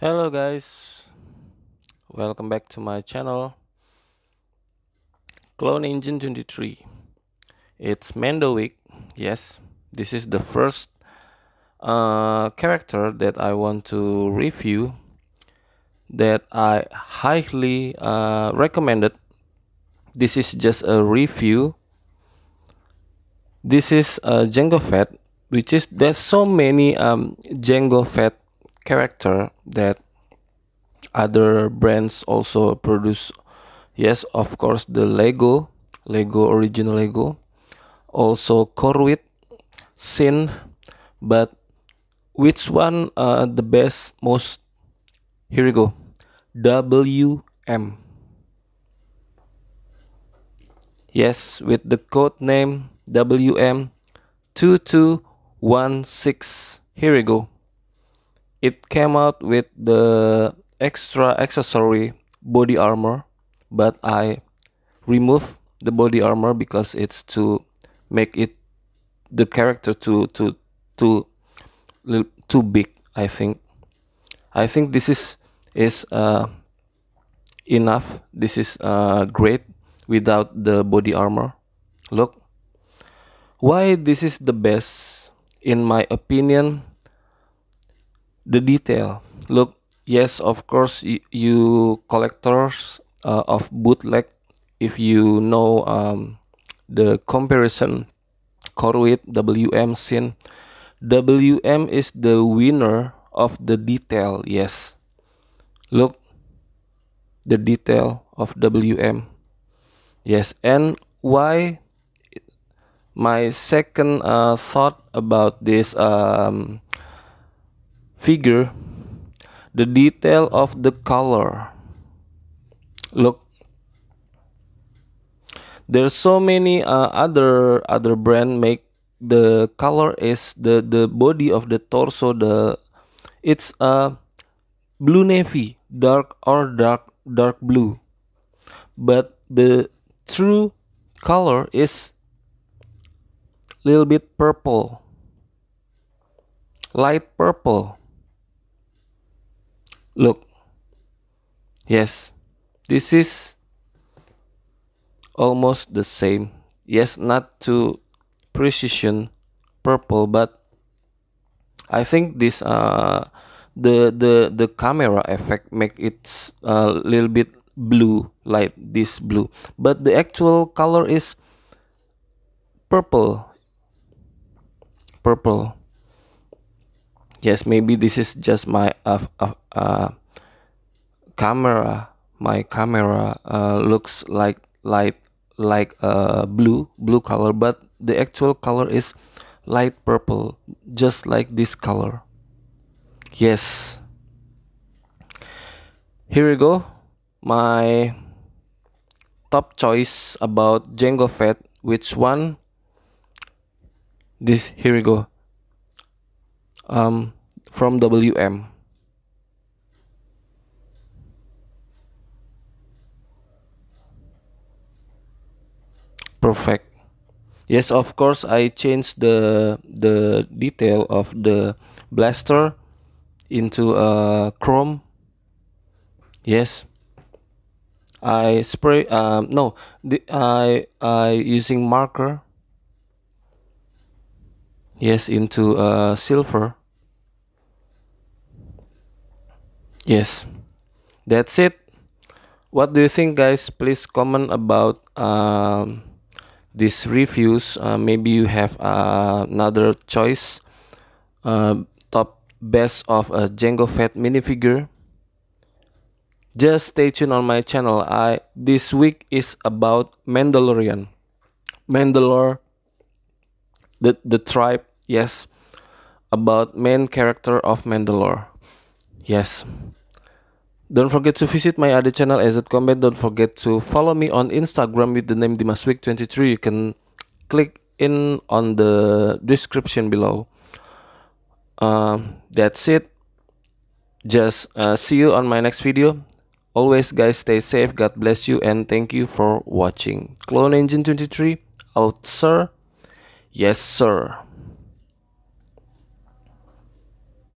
hello guys welcome back to my channel clone engine 23 it's mando week yes this is the first uh, character that i want to review that i highly uh, recommended this is just a review this is uh, Django Fett which is there's so many um, Django Fett character that other brands also produce yes of course the lego lego original lego also corwit sin but which one uh, the best most here we go wm yes with the code name wm 2216 here we go it came out with the extra accessory body armor, but I removed the body armor because it's to make it the character too too too too big. I think. I think this is is uh, enough. This is uh, great without the body armor. Look, why this is the best in my opinion the detail look yes of course you, collectors uh, of bootleg if you know um, the comparison Corwit WM scene. WM is the winner of the detail yes look the detail of WM yes and why my second uh, thought about this um, figure the detail of the color look there's so many uh, other other brand make the color is the the body of the torso the it's a uh, blue navy dark or dark dark blue but the true color is little bit purple light purple Look, yes, this is almost the same. Yes, not to precision purple, but I think this uh, the the the camera effect make it a uh, little bit blue, like this blue. But the actual color is purple. Purple yes maybe this is just my uh, uh, uh camera my camera uh, looks like light like uh, blue blue color but the actual color is light purple just like this color yes here we go my top choice about Django Fat which one this here we go um, from WM. Perfect. Yes, of course I changed the the detail of the blaster into a uh, chrome. Yes. I spray um, no the, I I using marker yes into uh, silver Yes, that's it. What do you think, guys? Please comment about um, these reviews. Uh, maybe you have uh, another choice. Uh, top best of a Django Fat minifigure. Just stay tuned on my channel. I this week is about Mandalorian, Mandalore, the the tribe. Yes, about main character of Mandalore. Yes. Don't forget to visit my other channel AZ Combat. Don't forget to follow me on Instagram with the name DimasWeek23. You can click in on the description below. Um, that's it. Just uh, see you on my next video. Always guys stay safe. God bless you and thank you for watching. Clone Engine 23 out sir. Yes sir.